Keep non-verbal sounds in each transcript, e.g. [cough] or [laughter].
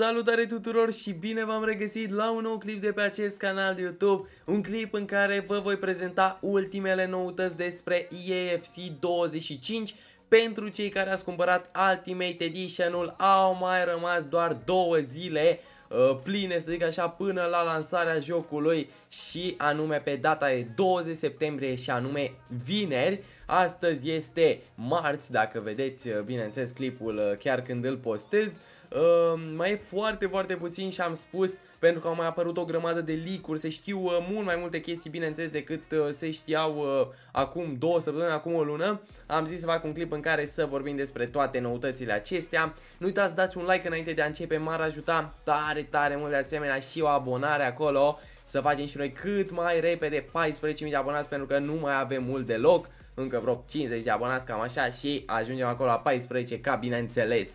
Salutare tuturor și bine v-am regăsit la un nou clip de pe acest canal de YouTube Un clip în care vă voi prezenta ultimele noutăți despre EAFC 25 Pentru cei care ați cumpărat Ultimate Edition-ul au mai rămas doar două zile uh, pline, să zic așa, până la lansarea jocului și anume pe data de 20 septembrie și anume vineri. Astăzi este marți, dacă vedeți, uh, bineînțeles, clipul uh, chiar când îl postez. Uh, mai e foarte, foarte puțin și am spus pentru că au mai apărut o grămadă de licuri, se știu uh, mult mai multe chestii, bineînțeles, decât uh, se știau uh, acum două săptămâni, acum o lună. Am zis să fac un clip în care să vorbim despre toate noutățile acestea. Nu uitați să dați un like înainte de a începe, m-ar ajuta tare, tare mult de asemenea și o abonare acolo să facem și noi cât mai repede 14.000 de abonați pentru că nu mai avem mult deloc, încă vreo 50 de abonați cam așa și ajungem acolo la 14 ca bineînțeles.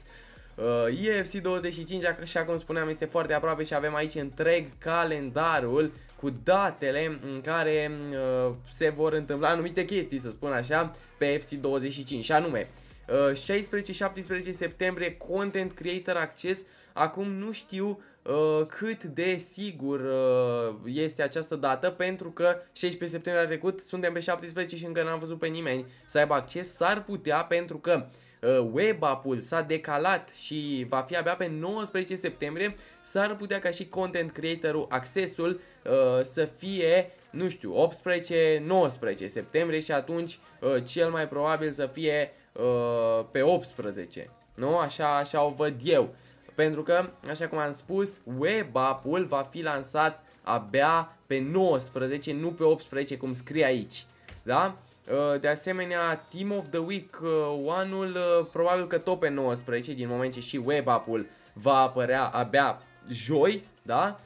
EFC 25, așa cum spuneam, este foarte aproape și avem aici întreg calendarul cu datele în care uh, se vor întâmpla anumite chestii, să spun așa, pe UFC 25 și anume 16-17 uh, septembrie Content Creator Access Acum nu știu uh, cât de sigur uh, este această dată pentru că 16 septembrie a trecut, suntem pe 17 și încă n-am văzut pe nimeni să aibă acces. S-ar putea pentru că uh, Uh, web app-ul s-a decalat și va fi abia pe 19 septembrie, s-ar putea ca și content creator-ul accesul uh, să fie nu știu, 18-19 septembrie și atunci uh, cel mai probabil să fie pe 18. Nu? Așa, așa o văd eu. Pentru că, așa cum am spus, web app-ul va fi lansat abia pe 19, nu pe 18 cum scrie aici. Da? Uh, de asemenea, Team of the Week 1 uh, uh, probabil că tot pe 19, din moment ce și web ul va apărea abia joi, da?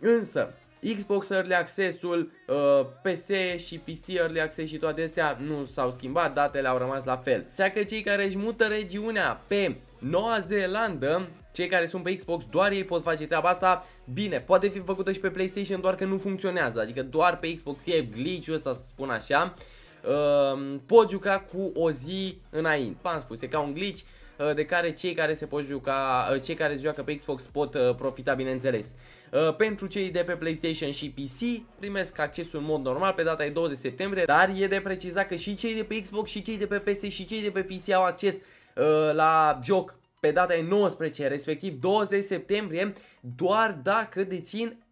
Însă, Xbox Early Access-ul, uh, PC și PC Early Access și toate astea nu s-au schimbat, datele au rămas la fel. Așa că cei care își mută regiunea pe Noua Zeelandă, cei care sunt pe Xbox, doar ei pot face treaba asta. Bine, poate fi făcută și pe PlayStation, doar că nu funcționează. Adică doar pe Xbox e glitch-ul ăsta, să spun așa. Uh, pot juca cu o zi înainte. V-am spus, e ca un glitch. Uh, de care cei care se pot juca, uh, cei care se joacă pe Xbox pot uh, profita bineînțeles. Pentru cei de pe PlayStation și PC primesc accesul în mod normal pe data de 20 septembrie, dar e de precizat că și cei de pe Xbox și cei de pe PC și cei de pe PC au acces la joc pe data de 19, respectiv 20 septembrie, doar dacă dețin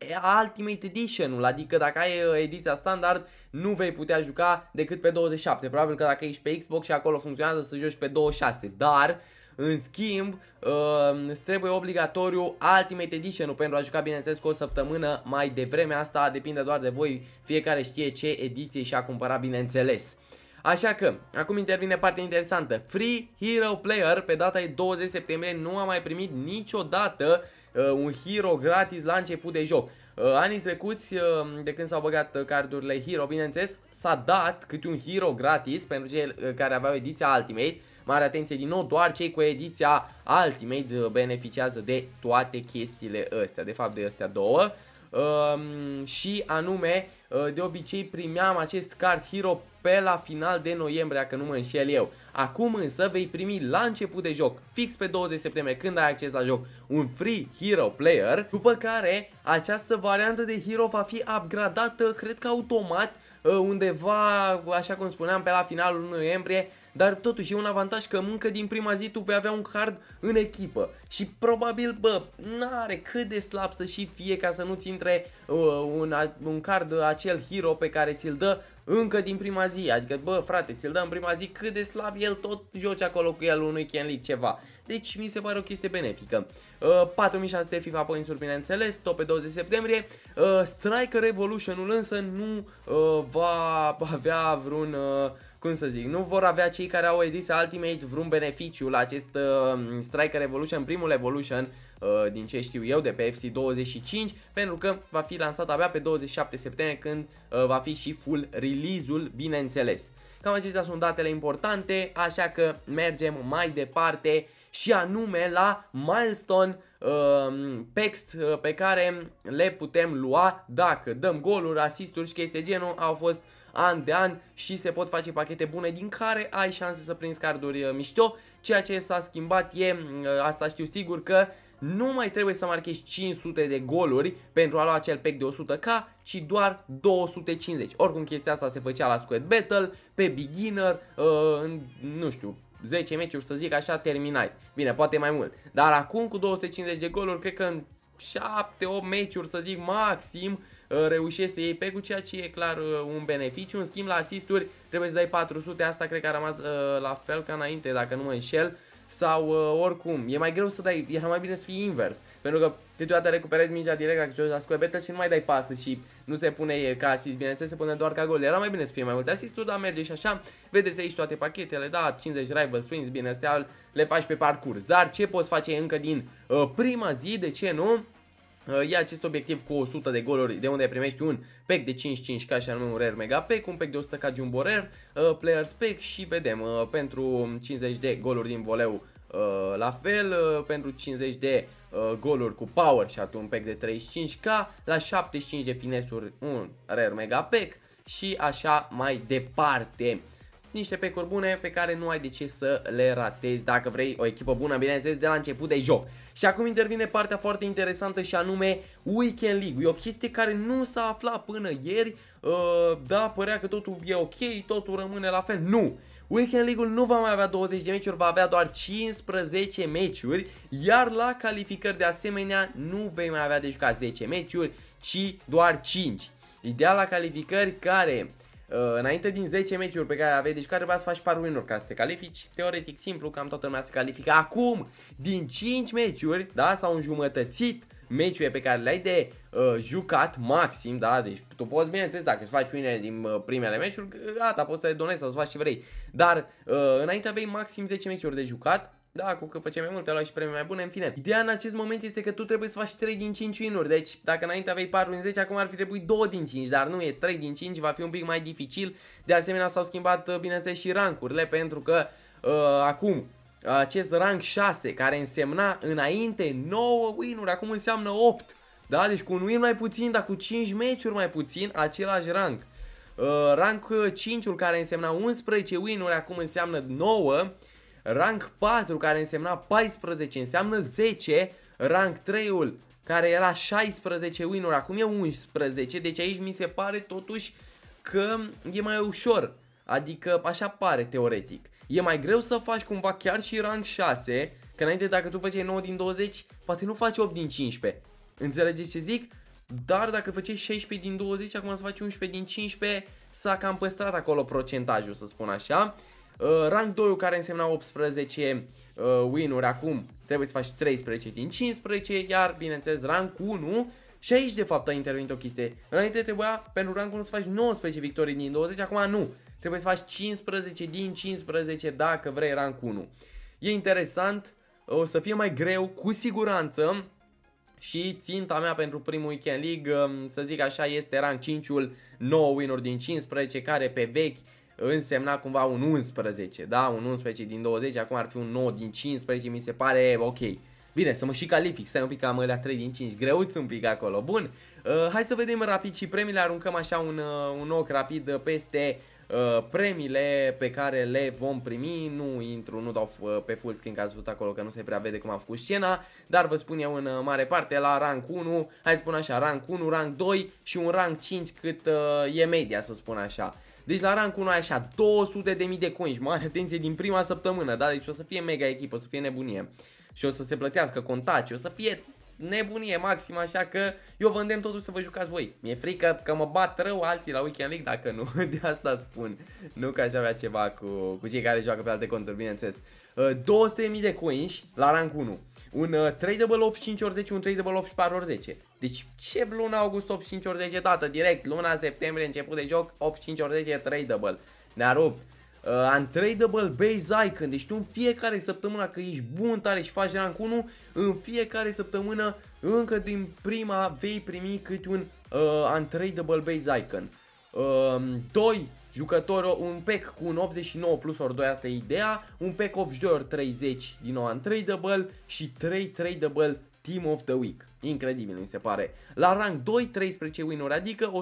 Ultimate Edition-ul, adică dacă ai ediția standard, nu vei putea juca decât pe 27. Probabil că dacă ești pe Xbox și acolo funcționează să joci pe 26, dar uh, în schimb, uh, îți trebuie obligatoriu Ultimate Edition-ul pentru a juca, bineînțeles, cu o săptămână mai devreme. Asta depinde doar de voi, fiecare știe ce ediție și-a cumpărat, bineînțeles. Așa că, acum intervine partea interesantă. Free Hero Player pe data de 20 septembrie nu a mai primit niciodată uh, un hero gratis la început de joc. Uh, anii trecuți, uh, de când s-au băgat cardurile hero, bineînțeles, s-a dat câte un hero gratis pentru cei uh, care aveau ediția Ultimate, Mare atenție din nou, doar cei cu ediția Ultimate beneficiază de toate chestiile astea, de fapt de astea două. Um, și anume, eh, de obicei primeam acest card Hero pe la final de noiembrie, dacă nu mă înșel eu. Acum însă vei primi la început de joc, fix pe 20 septembrie, când ai acces la joc, un free hero player, după care această variantă de hero va fi upgradată, cred că automat, eh, undeva, așa cum spuneam, pe la finalul noiembrie, dar totuși e un avantaj că încă din prima zi tu vei avea un card în echipă și probabil, bă, n-are cât de slab să și fie ca să nu-ți intre uh, un, un card acel hero pe care ți-l dă încă din prima zi. Adică, bă, frate, ți-l dă în prima zi cât de slab el tot joci acolo cu el unui Ken Lee ceva. Deci mi se pare o chestie benefică. Uh, 4600 FIFA points-uri, bineînțeles, tot pe 20 septembrie. Uh, Striker revolution ul însă nu uh, va avea vreun... Uh, cum să zic, nu vor avea cei care au ediția Ultimate vreun beneficiu la acest uh, Striker Evolution, primul Evolution uh, din ce știu eu de pe FC 25 pentru că va fi lansat abia pe 27 septembrie când uh, va fi și full release-ul, bineînțeles. Cam acestea sunt datele importante, așa că mergem mai departe și anume la milestone uh, uh pe care le putem lua dacă dăm goluri, asisturi și chestii genul au fost uh, an de an și se pot face pachete bune din care ai șanse să prinzi carduri uh, mișto. Ceea ce s-a schimbat e, mm, uh, asta știu sigur că nu mai trebuie să marchezi 500 de goluri pentru a lua acel pack de 100k, ci doar 250. Oricum chestia asta se făcea la Squad Battle, pe beginner, uh, în, nu știu, 10 meciuri să zic așa terminai. Bine, poate mai mult. Dar acum cu 250 de goluri, cred că în 7-8 meciuri să zic maxim, uh, reușești să iei pe cu ceea ce e clar un beneficiu. În schimb, la asisturi trebuie să dai 400, asta cred că a rămas la fel ca înainte, dacă nu mă înșel sau uh, oricum, e mai greu să dai, e mai bine să fii invers, pentru că câteodată recuperezi mingea direct dacă joci la scuebetă și nu mai dai pasă și nu se pune ca asist, bineînțeles se pune doar ca gol, era mai bine să fie mai multe asisturi, dar merge și așa, vedeți aici toate pachetele, da, 50 rival swings, bine, astea le faci pe parcurs, dar ce poți face încă din uh, prima zi, de ce nu? Uh, ia acest obiectiv cu 100 de goluri de unde primești un pack de 55k și anume un rare mega pack, un pack de 100k jumbo rare, uh, players pack și vedem uh, pentru 50 de goluri din voleu uh, la fel, uh, pentru 50 de uh, goluri cu power și atunci un pack de 35k, la 75 de finesuri un rare mega pack și așa mai departe niște pecuri bune pe care nu ai de ce să le ratezi dacă vrei o echipă bună, bineînțeles, de la început de joc. Și acum intervine partea foarte interesantă și anume Weekend League. E o chestie care nu s-a aflat până ieri, uh, da, părea că totul e ok, totul rămâne la fel. Nu! Weekend League-ul nu va mai avea 20 de meciuri, va avea doar 15 meciuri, iar la calificări de asemenea nu vei mai avea de jucat 10 meciuri, ci doar 5. Ideea la calificări care Uh, înainte din 10 meciuri pe care aveai, deci care trebuia să faci par winuri ca să te califici, teoretic simplu, cam toată lumea se califică. Acum, din 5 meciuri, da, s-au înjumătățit meciurile pe care le-ai de uh, jucat maxim, da, deci tu poți, bineînțeles, dacă îți faci unele din uh, primele meciuri, gata, poți să le donezi sau să faci ce vrei, dar uh, înainte aveai maxim 10 meciuri de jucat, da, cu că făceai mai multe, luai și premii mai bune, în fine. Ideea în acest moment este că tu trebuie să faci 3 din 5 win-uri. Deci, dacă înainte aveai 4 din 10, acum ar fi trebuit 2 din 5, dar nu e 3 din 5, va fi un pic mai dificil. De asemenea, s-au schimbat, uh, bineînțeles, și rancurile, pentru că uh, acum acest rank 6, care însemna înainte 9 win-uri, acum înseamnă 8. Da, deci cu un win mai puțin, dar cu 5 meciuri mai puțin, același rank. Uh, rank 5-ul uh, care însemna 11 win-uri, acum înseamnă 9. Rank 4 care însemna 14 înseamnă 10, rank 3-ul care era 16 win-uri, acum e 11, deci aici mi se pare totuși că e mai ușor, adică așa pare teoretic. E mai greu să faci cumva chiar și rank 6, că înainte dacă tu făceai 9 din 20, poate nu faci 8 din 15. Înțelegeți ce zic? Dar dacă făceai 16 din 20, acum să faci 11 din 15, s-a cam păstrat acolo procentajul, să spun așa. Uh, rank 2 care însemna 18 uh, win-uri acum trebuie să faci 13 din 15, iar bineînțeles rank 1 și aici de fapt a intervenit o chestie. Înainte trebuia pentru rank 1 să faci 19 victorii din 20, acum nu. Trebuie să faci 15 din 15 dacă vrei rank 1. E interesant, o să fie mai greu cu siguranță și ținta mea pentru primul weekend league, um, să zic așa, este rank 5-ul, 9 win din 15, care pe vechi însemna cumva un 11, da? Un 11 din 20, acum ar fi un 9 din 15, mi se pare ok. Bine, să mă și calific, stai un pic am la 3 din 5, greuți un pic acolo. Bun, uh, hai să vedem rapid și premiile, aruncăm așa un, uh, un ochi rapid peste Uh, premiile pe care le vom primi, nu intru, nu dau uh, pe full screen că ați văzut acolo că nu se prea vede cum am făcut scena, dar vă spun eu în uh, mare parte la rank 1, hai să spun așa, rank 1, rank 2 și un rank 5 cât uh, e media să spun așa. Deci la rank 1 ai așa 200.000 de coins, mare atenție, din prima săptămână, da? Deci o să fie mega echipă, o să fie nebunie. Și o să se plătească contaci, o să fie nebunie maximă, așa că eu vă îndemn totuși să vă jucați voi. Mi-e frică că mă bat rău alții la Weekend League, dacă nu, [laughs] de asta spun. Nu că aș avea ceva cu, cu cei care joacă pe alte conturi, bineînțeles. 200.000 uh, de coins la rank 1 un uh, 3 double 85 ori 10, un 3 double 84 ori 10. Deci ce luna august 85 ori 10 tată, direct, luna septembrie început de joc, 85 ori 10, 3 double. Ne-a rupt. Uh, untradeable base icon, deci tu în fiecare săptămână că ești bun tare și faci rank 1, în fiecare săptămână încă din prima vei primi câte un uh, double base icon. 2. Um, uh, Jucător un pack cu un 89 plus ori 2, asta e ideea, un pack 82 ori 30 din nou untradeable și 3 tradable Team of the Week. Incredibil, mi se pare. La rang 2, 13 win-uri, adică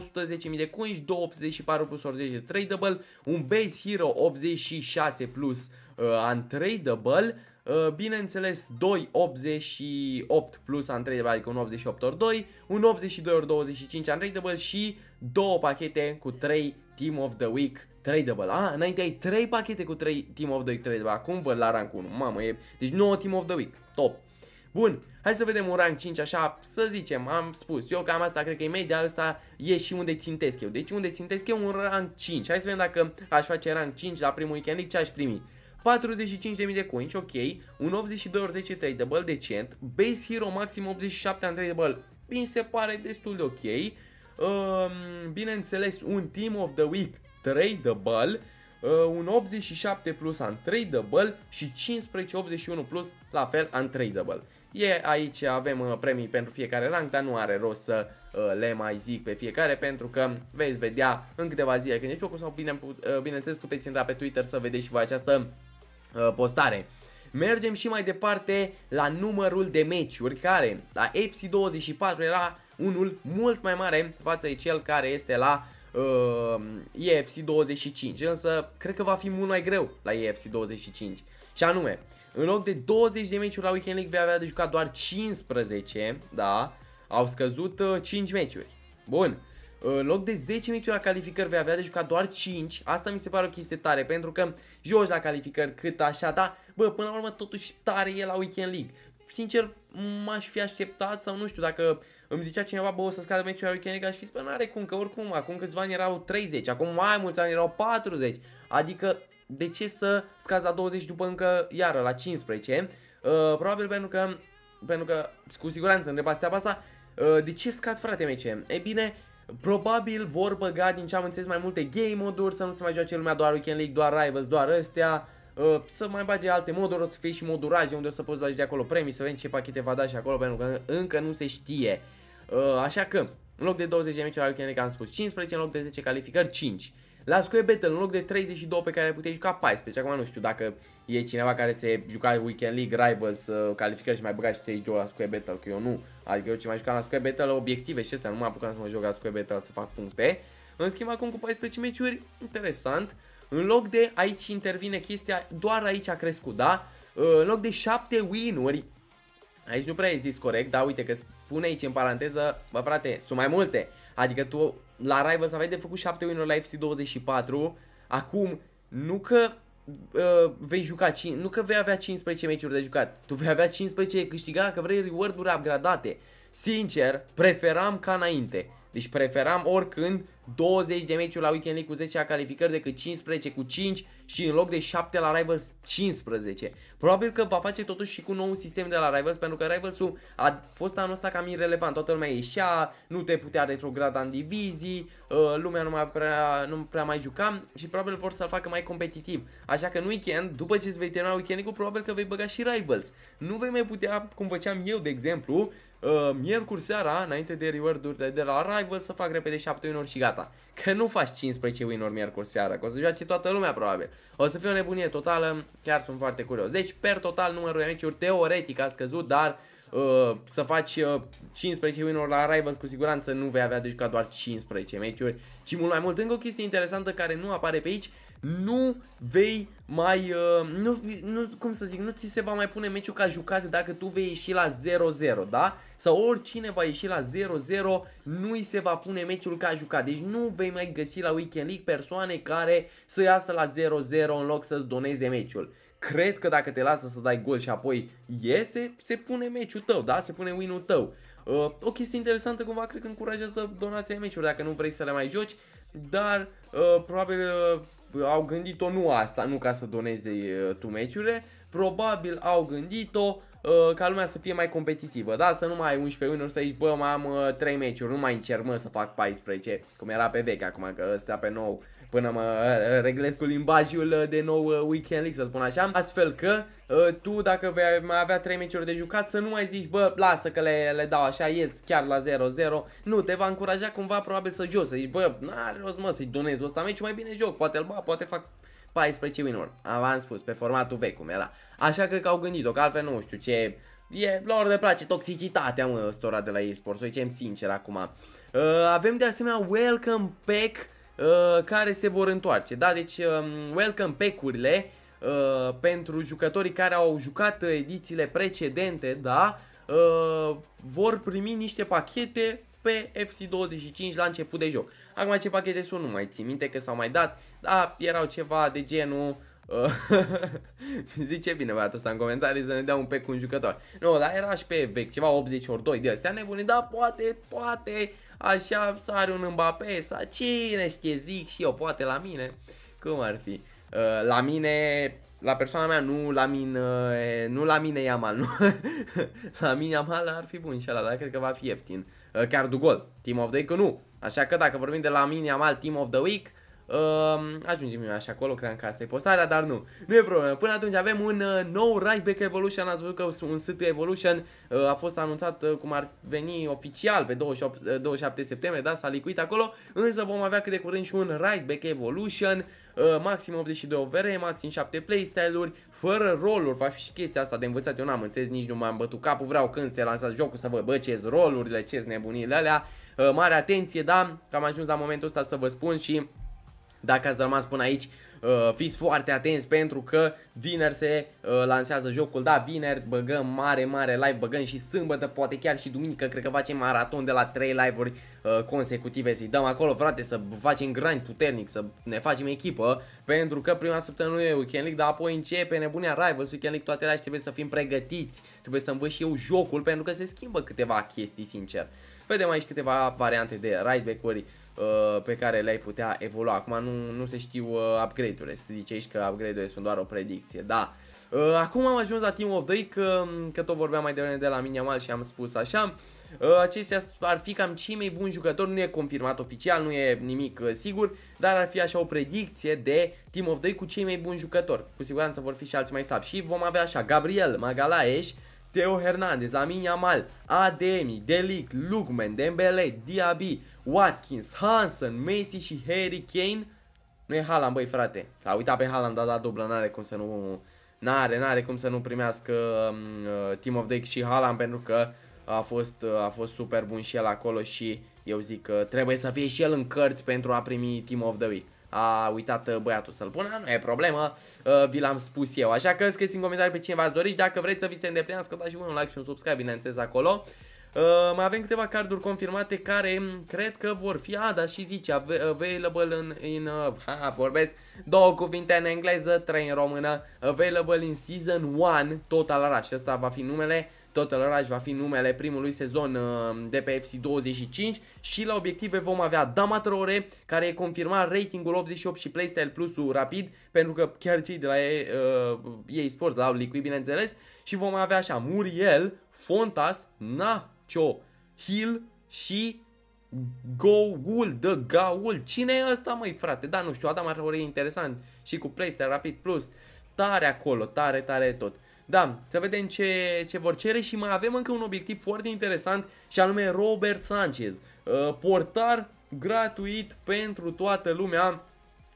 110.000 de coins, 284 plus 80 de tradable, un base hero 86 plus uh, untradable, uh, bineînțeles 288 plus untradable, adică un 88 ori 2, un 82 ori 25 untradable și două pachete cu 3 Team of the Week tradable. Ah, înainte ai 3 pachete cu 3 Team of the Week tradable. Acum văd la rank 1. Mamă, e... Deci 9 Team of the Week. Top. Bun, hai să vedem un rank 5 așa, să zicem, am spus, eu cam asta cred că e media, asta e și unde țintesc eu. Deci unde țintesc eu un rank 5. Hai să vedem dacă aș face rank 5 la primul weekend ce aș primi. 45.000 de coins, ok, un 82 ori 10 tradable, decent, base hero maxim 87 tradable, mi se pare destul de ok, Ehm, bineînțeles, un Team of the Week tradable, ehm, un 87 plus untradable și 81 plus la fel untradable. E, aici avem uh, premii pentru fiecare rang, dar nu are rost să uh, le mai zic pe fiecare pentru că veți vedea în câteva zile când ești făcut sau bine, uh, bineînțeles puteți intra pe Twitter să vedeți și voi această postare. Mergem și mai departe la numărul de meciuri care la FC24 era unul mult mai mare față de cel care este la uh, EFC 25, însă cred că va fi mult mai greu la EFC 25. Și anume, în loc de 20 de meciuri la Weekend League vei avea de jucat doar 15, da, au scăzut uh, 5 meciuri. Bun, în loc de 10 meciuri la calificări vei avea de jucat doar 5, asta mi se pare o chestie tare, pentru că joci la calificări cât așa, da, bă, până la urmă totuși tare e la Weekend League sincer, m-aș fi așteptat sau nu știu, dacă îmi zicea cineva, bă, o să scadă meciul Harry Kane, aș fi spus, n-are cum, că oricum, acum câțiva ani erau 30, acum mai mulți ani erau 40, adică de ce să scazi la 20 după încă iară la 15? Uh, probabil pentru că, pentru că, cu siguranță, întrebați treaba asta, uh, de ce scad frate meci? E bine, probabil vor băga din ce am înțeles mai multe game moduri, să nu se mai joace lumea doar Weekend League, doar Rivals, doar astea, uh, să mai bage alte moduri, o să fie și moduraje unde o să poți lași de acolo premii, să vedem ce pachete va da și acolo, pentru că încă nu se știe. Uh, așa că, în loc de 20 de mici la weekend, am spus 15, în loc de 10 calificări, 5. La Square Battle, în loc de 32 pe care puteai juca 14, acum nu știu dacă e cineva care se juca Weekend League, Rivals, uh, calificări și mai băga și 32 la Square Battle, că eu nu, adică eu ce mai jucam la Square Battle, obiective și astea, nu mă apucam să mă joc la Square Battle să fac puncte. În schimb, acum cu 14 meciuri, interesant, uh, în loc de, aici intervine chestia, doar aici a crescut, da? În loc de 7 win-uri, aici nu prea ai zis corect, da? Uite că spune aici în paranteză, bă frate, sunt mai multe. Adică tu la Rivals aveai de făcut 7 win-uri la FC24, acum nu că uh, vei juca, nu că vei avea 15 meciuri de jucat, tu vei avea 15 câștigat, că vrei reward-uri upgradate. Sincer, preferam ca înainte. Deci preferam oricând 20 de meciuri la Weekend League cu 10 la calificări decât 15 cu 5 și în loc de 7 la Rivals 15. Probabil că va face totuși și cu nou sistem de la Rivals pentru că Rivals-ul a fost anul ăsta cam irrelevant. Toată lumea ieșea, nu te putea retrograda în divizii, uh, lumea nu, mai prea, nu prea mai juca și probabil vor să-l facă mai competitiv. Așa că în weekend, după ce îți vei termina weekend probabil că vei băga și Rivals. Nu vei mai putea, cum făceam eu de exemplu, uh, miercuri seara, înainte de reward-urile de la Rival, să fac repede 7 win și gata. Că nu faci 15 win miercuri seara, că o să joace toată lumea probabil. O să fie o nebunie totală, chiar sunt foarte curios. Deci, per total, numărul de meciuri teoretic a scăzut, dar Uh, să faci uh, 15 win la Rivals cu siguranță nu vei avea de jucat doar 15 meciuri, ci mult mai mult. Încă o chestie interesantă care nu apare pe aici, nu vei mai, uh, nu, nu, cum să zic, nu ți se va mai pune meciul ca jucat, dacă tu vei ieși la 0-0, da? Sau oricine va ieși la 0-0, nu îi se va pune meciul ca jucat. Deci nu vei mai găsi la Weekend League persoane care să iasă la 0-0 în loc să-ți doneze meciul. Cred că dacă te lasă să dai gol și apoi iese, se pune meciul tău, da? Se pune win-ul tău. Uh, o chestie interesantă cumva cred că încurajează donația meciuri dacă nu vrei să le mai joci, dar uh, probabil uh, au gândit-o nu asta, nu ca să doneze tu meciurile, probabil au gândit-o ca lumea să fie mai competitivă, da? Să nu mai ai 11 winner, să zici, bă, mai am uh, 3 meciuri, nu mai încerc, mă, să fac 14, cum era pe vechi acum, că ăsta pe nou până mă uh, reglez cu limbajul uh, de nou uh, Weekend League, să spun așa. Astfel că tu dacă vei mai avea 3 meciuri de jucat să nu mai zici, bă, lasă că le, le dau așa, ies chiar la 0-0. Nu, te va încuraja cumva probabil să joci, să zici, bă, n-are rost mă să-i donezi ăsta meci, mai bine joc, poate îl ba, poate fac 14 minuri. V-am spus, pe formatul vechi cum era. Așa cred că au gândit-o, că altfel nu știu ce... E, lor le place toxicitatea, mă, ăstora de la eSports, o zicem sincer acum. Uh, avem de asemenea Welcome Pack Uh, care se vor întoarce. Da, deci um, welcome pack-urile uh, pentru jucătorii care au jucat edițiile precedente, da, uh, vor primi niște pachete pe FC25 la început de joc. Acum ce pachete sunt, nu mai țin minte că s-au mai dat, da, erau ceva de genul uh, [laughs] Zice bine băiatul ăsta în comentarii să ne dea un pe cu un jucător. Nu, dar era și pe vechi, ceva 80 ori 2 de astea nebune, dar poate, poate așa sare un Mbappé, sa cine știe, zic și eu, poate la mine, cum ar fi. Uh, la mine, la persoana mea, nu la mine, uh, nu la mine Yamal, nu. [laughs] la mine Yamal ar fi bun și ăla, dar cred că va fi ieftin. Uh, chiar du gol, Team of the Week nu. Așa că dacă vorbim de la mine Yamal, Team of the Week, Uh, ajungem eu așa acolo, cream că asta e postarea, dar nu. Nu e problemă. Până atunci avem un uh, nou Ryback Evolution, ați văzut că un ST Evolution uh, a fost anunțat uh, cum ar veni oficial pe 28, uh, 27 septembrie, da, s-a licuit acolo, însă vom avea cât de curând și un Ryback Evolution, uh, maxim 82 OVR, maxim 7 playstyle-uri, fără roluri, va fi și chestia asta de învățat, eu n-am înțeles, nici nu m-am bătut capul, vreau când se lansa jocul să vă bă, ce rolurile, ce nebunile alea, uh, mare atenție, da, că am ajuns la momentul ăsta să vă spun și dacă ați rămas până aici, Uh, fiți foarte atenți pentru că vineri se uh, lansează jocul, da, vineri băgăm mare, mare live, băgăm și sâmbătă, poate chiar și duminică, cred că facem maraton de la 3 live-uri uh, consecutive, să dăm acolo, frate, să facem grind puternic, să ne facem echipă, pentru că prima săptămână nu e Weekend League, dar apoi începe nebunia Rivals Weekend League, toate alea trebuie să fim pregătiți, trebuie să învăț și eu jocul, pentru că se schimbă câteva chestii, sincer. Vedem aici câteva variante de rideback-uri, Uh, pe care le-ai putea evolua. Acum nu, nu se știu uh, upgrade-urile, să zice aici că upgrade-urile sunt doar o predicție, da. Uh, acum am ajuns la Team of the Week, că, um, că tot vorbeam mai devreme de la Miniamal și am spus așa. Uh, aceștia ar fi cam cei mai buni jucători, nu e confirmat oficial, nu e nimic uh, sigur, dar ar fi așa o predicție de Team of the Week cu cei mai buni jucători. Cu siguranță vor fi și alți mai slabi. Și vom avea așa Gabriel Magalaes, Teo Hernandez, Lamin Yamal, Ademi, Delic, Lugman, Dembele, Diaby, Watkins, Hansen, Messi și Harry Kane. Nu e Haaland, băi frate. a uitat pe Haaland, a dat dublă, n-are cum să nu... N-are, n-are cum să nu primească mm, uh, Team of the și Haaland pentru că a fost, uh, a fost super bun și el acolo și eu zic că trebuie să fie și el în cărți pentru a primi Team of the Week a uitat uh, băiatul să-l pună, nu e problemă, uh, vi l-am spus eu. Așa că scrieți în comentarii pe cine v-ați dorit, dacă vreți să vi se îndeplinească, dați și un like și un subscribe, bineînțeles, acolo. Uh, mai avem câteva carduri confirmate care mm, cred că vor fi, a, dar și zice, available în, in, uh, [laughs] ha, vorbesc două cuvinte în engleză, trei în română, available in season 1, Total Rush, ăsta va fi numele Total Rush va fi numele primului sezon uh, de pe FC25 și la obiective vom avea Dama Traore, care e confirmat ratingul 88 și playstyle Plus rapid, pentru că chiar cei de la EA uh, Sports, la Liquid, bineînțeles, și vom avea așa Muriel, Fontas, Nacho, Hill și Goul, de Gaul, cine e ăsta măi frate? Da, nu știu, Adam Traore e interesant și cu playstyle rapid plus, tare acolo, tare, tare tot. Da, să vedem ce, ce vor cere și mai avem încă un obiectiv foarte interesant și anume Robert Sanchez. Uh, portar gratuit pentru toată lumea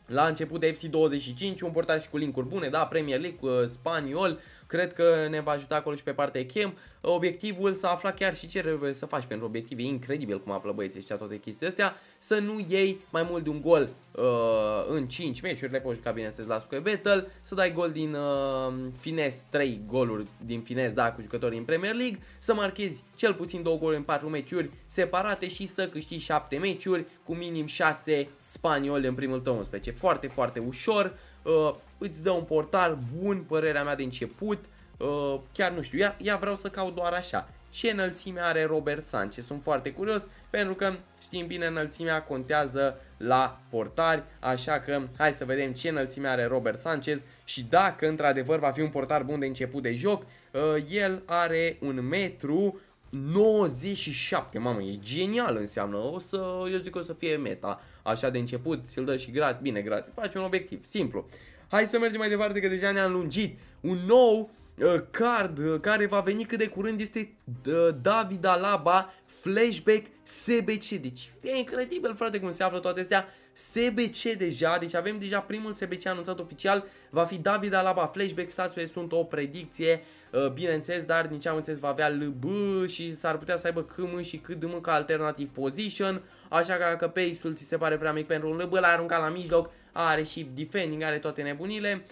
la început de FC25, un portar și cu linkuri bune, da, Premier League, uh, spaniol, Cred că ne va ajuta acolo și pe partea chem. Obiectivul să afla chiar și ce trebuie să faci pentru obiectiv. E incredibil cum află băieții ăștia toate chestiile astea. Să nu iei mai mult de un gol uh, în 5 meciuri. Le poți juca bineînțeles la Square Battle. Să dai gol din uh, fines 3 goluri din fines da, cu jucători din Premier League. Să marchezi cel puțin 2 goluri în 4 meciuri separate și să câștigi 7 meciuri cu minim 6 spanioli în primul tău 11. Foarte, foarte ușor uh, îți dă un portar bun, părerea mea de început, uh, chiar nu știu, ea, ea vreau să caut doar așa. Ce înălțime are Robert Sanchez? Sunt foarte curios pentru că știm bine înălțimea contează la portari, așa că hai să vedem ce înălțime are Robert Sanchez și dacă într-adevăr va fi un portar bun de început de joc, uh, el are un metru 97, mamă, e genial înseamnă, o să, eu zic că o să fie meta, așa de început, ți-l dă și gratis, bine gratis, faci un obiectiv, simplu. Hai să mergem mai departe că deja ne-am lungit, un nou uh, card uh, care va veni cât de curând este uh, David Alaba Flashback SBC, deci e incredibil frate cum se află toate astea SBC deja, deci avem deja primul SBC anunțat oficial, va fi David Alaba, flashback statuie sunt o predicție, uh, bineînțeles, dar nici am înțeles va avea LB și s-ar putea să aibă KM și KDM ca alternativ position, așa că dacă pace-ul ți se pare prea mic pentru un LB, l-ai aruncat la mijloc, are și defending, are toate nebunile,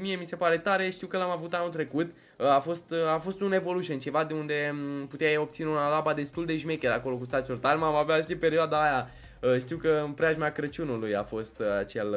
mie mi se pare tare, știu că l-am avut anul trecut, uh, a fost, uh, a fost un evolution, ceva de unde mm, puteai obține un alaba destul de șmecher acolo cu dar m am avea, și perioada aia Eh, știu că în preajma Crăciunului a fost eh, acel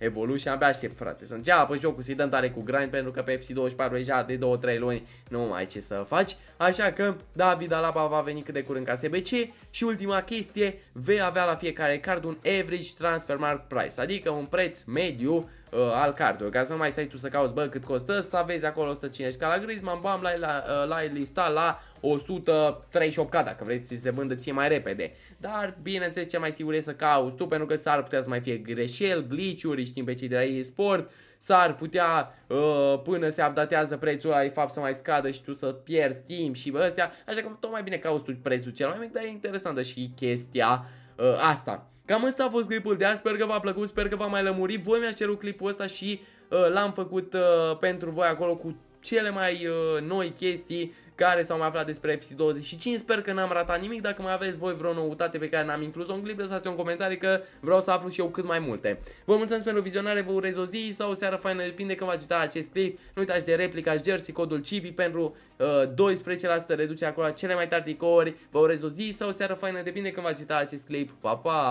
eh, și abia aștept frate să înceapă jocul, să-i dăm tare cu grind pentru că pe FC24 deja de 2-3 luni nu mai ce să faci. Așa că David Alaba va veni cât de curând ca SBC și ultima chestie, vei avea la fiecare card un average transfer mark price, adică un preț mediu uh, al cardului, ca să nu mai stai tu să cauți, bă, cât costă ăsta, vezi acolo 150 ca la Griezmann, bam, l-ai la, la, listat la 138K dacă vrei să se vândă ție mai repede. Dar, bineînțeles, cel mai sigur e să cauți tu, pentru că s-ar putea să mai fie greșel, glitch-uri, știm pe cei de la e-sport, s-ar putea uh, până se updatează prețul ai fapt să mai scadă și tu să pierzi timp și ăstea, așa că tot mai bine cauți tu prețul cel mai mic, dar e interesantă și chestia uh, asta. Cam asta a fost clipul de azi, sper că v-a plăcut, sper că v-a mai lămurit, voi mi-ați cerut clipul ăsta și uh, l-am făcut uh, pentru voi acolo cu cele mai uh, noi chestii care s-au mai aflat despre FC25. Sper că n-am ratat nimic. Dacă mai aveți voi vreo noutate pe care n-am inclus-o în clip, lăsați-o în comentarii că vreau să aflu și eu cât mai multe. Vă mulțumesc pentru vizionare, vă urez o zi sau o seară faină, depinde când v-ați uitat acest clip. Nu uitați de replica jersey, codul CIPI pentru uh, 12% reducere acolo cele mai tari tricouri. Vă urez o zi sau o seară faină, depinde când v-ați uitat acest clip. Pa, pa!